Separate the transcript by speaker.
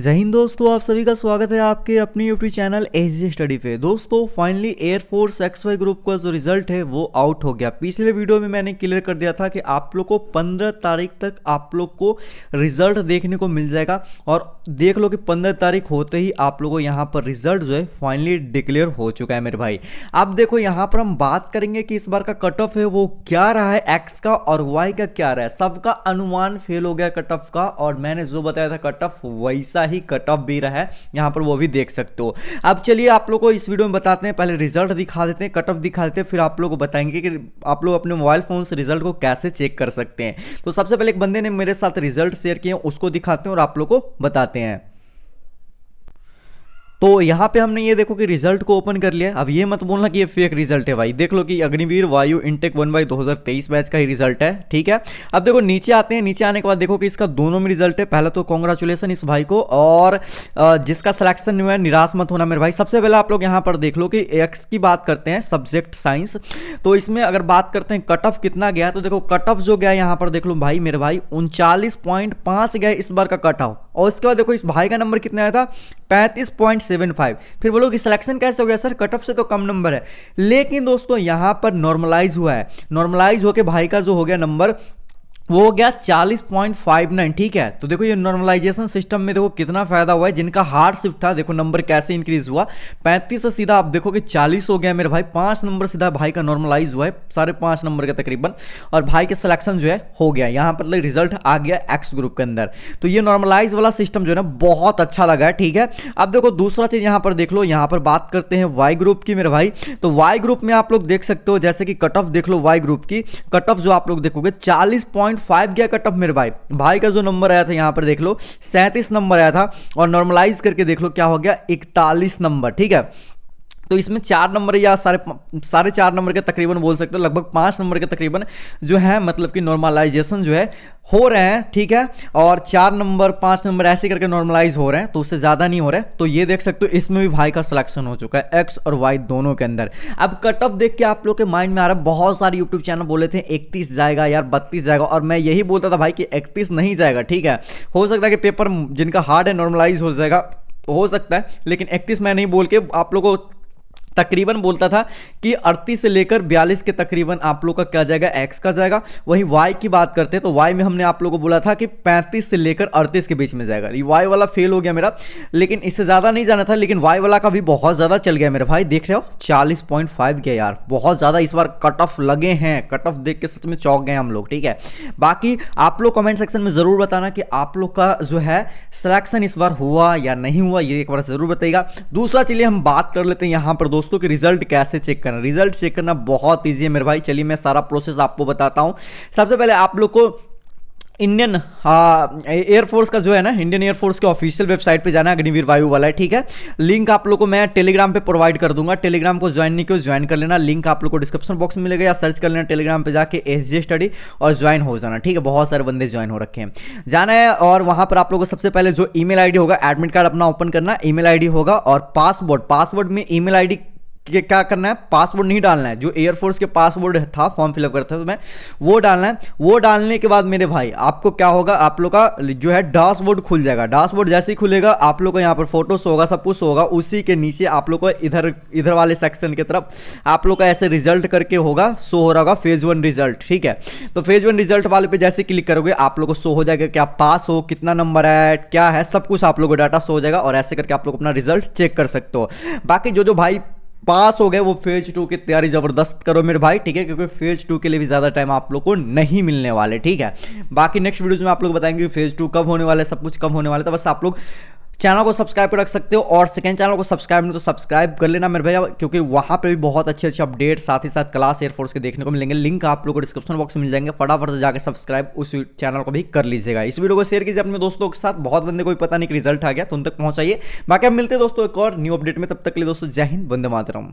Speaker 1: जय हिंद दोस्तों आप सभी का स्वागत है आपके अपने YouTube channel S G study पे दोस्तों finally air force X Y group का जो रिजल्ट है वो आउट हो गया पिछले वीडियो में मैंने क्लियर कर दिया था कि आप लोग को 15 तारीख तक आप लोग को रिजल्ट देखने को मिल जाएगा और देख लो कि 15 तारीख होते ही आप लोग को यहाँ पर रिजल्ट जो है फाइनली डिक्लेयर हो चुका है मेरे भाई अब देखो यहाँ पर हम बात करेंगे कि इस बार का कट ऑफ है वो क्या रहा है एक्स का और वाई का क्या रहा है सबका अनुमान फेल हो गया कट ऑफ का और मैंने जो बताया था कट ऑफ वैसा ही कट ऑफ भी रहा है यहाँ पर वो भी देख सकते हो अब चलिए आप लोग को इस वीडियो में बताते हैं पहले रिजल्ट दिखा देते हैं कट ऑफ दिखा देते हैं फिर आप लोग को बताएंगे कि आप लोग अपने मोबाइल फ़ोन से रिजल्ट को कैसे चेक कर सकते हैं तो सबसे पहले एक बंदे ने मेरे साथ रिजल्ट शेयर किए उसको दिखाते हैं और आप लोग को बताते हैं तो यहाँ पे हमने ये देखो कि रिजल्ट को ओपन कर लिया अब ये मत बोलना कि ये फेक रिजल्ट है भाई देख लो कि Agniveer Vayu intake one by दो बैच का ही रिजल्ट है ठीक है अब देखो नीचे आते हैं नीचे आने के बाद देखो कि इसका दोनों में रिजल्ट है पहले तो कॉन्ग्रेचुलेसन इस भाई को और जिसका सिलेक्शन हुआ है निराश मत होना मेरे भाई सबसे पहले आप लोग यहाँ पर देख लो कि एक्स की बात करते हैं सब्जेक्ट साइंस तो इसमें अगर बात करते हैं कट ऑफ कितना गया तो देखो कट ऑफ जो गया यहाँ पर देख लो भाई मेरे भाई उनचालीस गया इस बार का कट ऑफ और इसके बाद देखो इस भाई का नंबर कितना आया था 35.75 पॉइंट सेवन फाइव फिर बोलो कि सिलेक्शन कैसे हो गया सर कट ऑफ से तो कम नंबर है लेकिन दोस्तों यहां पर नॉर्मलाइज हुआ है नॉर्मलाइज होकर भाई का जो हो गया नंबर वो हो गया 40.59 ठीक है तो देखो ये नॉर्मलाइजेशन सिस्टम में देखो कितना फायदा हुआ है जिनका हार्ड शिफ्ट था देखो नंबर कैसे इंक्रीज हुआ 35 से सीधा आप देखोगे 40 हो गया मेरे भाई पांच नंबर सीधा भाई का नॉर्मलाइज हुआ है सारे पांच नंबर के तकरीबन और भाई के सिलेक्शन जो है हो गया यहाँ पर रिजल्ट आ गया एक्स ग्रुप के अंदर तो ये नॉर्मलाइज वाला सिस्टम जो है ना बहुत अच्छा लगा है ठीक है अब देखो दूसरा चीज़ यहाँ पर देख लो यहाँ पर बात करते हैं वाई ग्रुप की मेरे भाई तो वाई ग्रुप में आप लोग देख सकते हो जैसे कि कट ऑफ देख लो वाई ग्रुप की कट ऑफ जो आप लोग देखोगे चालीस पॉइंट फाइव गया कट ऑफ मेरे भाई भाई का जो नंबर आया था यहाँ पर देख लो सैंतीस नंबर आया था और नॉर्मलाइज करके देख लो क्या हो गया इकतालीस नंबर ठीक है तो इसमें चार नंबर या सारे साढ़े चार नंबर के तकरीबन बोल सकते हो लगभग पाँच नंबर के तकरीबन जो है मतलब कि नॉर्मलाइजेशन जो है हो रहे हैं ठीक है और चार नंबर पाँच नंबर ऐसे करके नॉर्मलाइज हो रहे हैं तो उससे ज़्यादा नहीं हो रहे तो ये देख सकते हो इसमें भी भाई का सिलेक्शन हो चुका है एक्स और वाई दोनों के अंदर अब कट ऑफ देख के आप लोग के माइंड में आ रहा है बहुत सारे यूट्यूब चैनल बोले थे इकतीस जाएगा यार बत्तीस जाएगा और मैं यही बोलता था भाई कि इकतीस नहीं जाएगा ठीक है हो सकता है कि पेपर जिनका हार्ड है नॉर्मलाइज हो जाएगा हो सकता है लेकिन इकतीस मैं नहीं बोल के आप लोगों को तकरीबन बोलता था कि 38 से लेकर 42 के तकरीबन आप लोग का क्या जाएगा एक्स का जाएगा वहीं वाई की बात करते हैं तो वाई में हमने आप लोगों को बोला था कि 35 से लेकर 38 के बीच में जाएगा ये वाई वाला फेल हो गया मेरा लेकिन इससे ज़्यादा नहीं जाना था लेकिन वाई वाला का भी बहुत ज़्यादा चल गया मेरे भाई देख रहे हो चालीस पॉइंट गया यार बहुत ज़्यादा इस बार कट ऑफ लगे हैं कट ऑफ देख के सच में चौक गए हम लोग ठीक है बाकी आप लोग कमेंट सेक्शन में ज़रूर बताना कि आप लोग का जो है सिलेक्शन इस बार हुआ या नहीं हुआ ये एक बार ज़रूर बताइएगा दूसरा चलिए हम बात कर लेते हैं यहाँ पर दो दोस्तों कि रिजल्ट कैसे चेक करना रिजल्ट चेक करना बहुत ईजी है मेरे भाई चलिए मैं सारा प्रोसेस आपको बताता हूँ सबसे पहले आप लोग को इंडियन एयरफोर्स का जो है ना इंडियन एयरफोर्स के ऑफिशियल वेबसाइट पे जाना अग्निवीर वायु वाला है ठीक है लिंक आप लोगों को मैं टेलीग्राम पे प्रोवाइड कर दूंगा टेलीग्राम को ज्वाइन नहीं किया ज्वाइन कर लेना लिंक आप लोगों को डिस्क्रिप्शन बॉक्स में मिलेगा या सर्च कर लेना टेलीग्राम पे जाके एस जी स्टडी और ज्वाइन हो जाना ठीक है बहुत सारे बंदे ज्वाइन हो रखे हैं जाना है और वहाँ पर आप लोग को सबसे पहले जो ई मेल होगा एडमिट कार्ड अपना ओपन करना ई मेल होगा और पासवर्ड पासवर्ड में ई मेल कि क्या करना है पासवर्ड नहीं डालना है जो एयरफोर्स के पासवर्ड था फॉर्म फिलअप करते समय वो डालना है वो डालने के बाद मेरे भाई आपको क्या होगा आप लोग का जो है डैशबोर्ड खुल जाएगा डैशबोर्ड जैसे ही खुलेगा आप लोग का यहाँ पर फोटो होगा सब कुछ होगा उसी के नीचे आप लोग का इधर इधर वाले सेक्शन की तरफ आप लोग का ऐसे रिजल्ट करके होगा शो हो रहा होगा फेज वन रिजल्ट ठीक है तो फेज वन रिजल्ट वाले पे जैसे क्लिक करोगे आप लोग को शो हो जाएगा क्या पास हो कितना नंबर है क्या है सब कुछ आप लोग का डाटा शो हो जाएगा और ऐसे करके आप लोग अपना रिजल्ट चेक कर सकते हो बाकी जो जो भाई पास हो गए वो फेज टू की तैयारी जबरदस्त करो मेरे भाई ठीक है क्योंकि फेज टू के लिए भी ज़्यादा टाइम आप लोग को नहीं मिलने वाले ठीक है बाकी नेक्स्ट वीडियोज में आप लोग बताएंगे फेज टू कब होने वाले सब कुछ कब होने वाले तो बस आप लोग चैनल को सब्सक्राइब कर रख सकते हो और सेकंड चैनल को सब्सक्राइब नहीं तो सब्सक्राइब कर लेना मेरे भैया क्योंकि वहाँ पे भी बहुत अच्छे अच्छे अपडेट साथ ही साथ क्लास एयरफोर्स के देखने को मिलेंगे लिंक आप लोग को डिस्क्रिप्शन बॉक्स में मिल जाएंगे फटाफट से जाकर सब्सक्राइब उस चैनल को भी कर लीजिएगा इस वीडियो को शेयर कीजिए अपने दोस्तों के साथ बहुत बंदे को भी पता नहीं कि रिजल्ट आ गया तो उन तक पहुँचाइए बाकी अब मिलते हैं दोस्तों एक और न्यू अपडेट में तब तक के लिए दोस्तों जय हिंद वंदे मातरम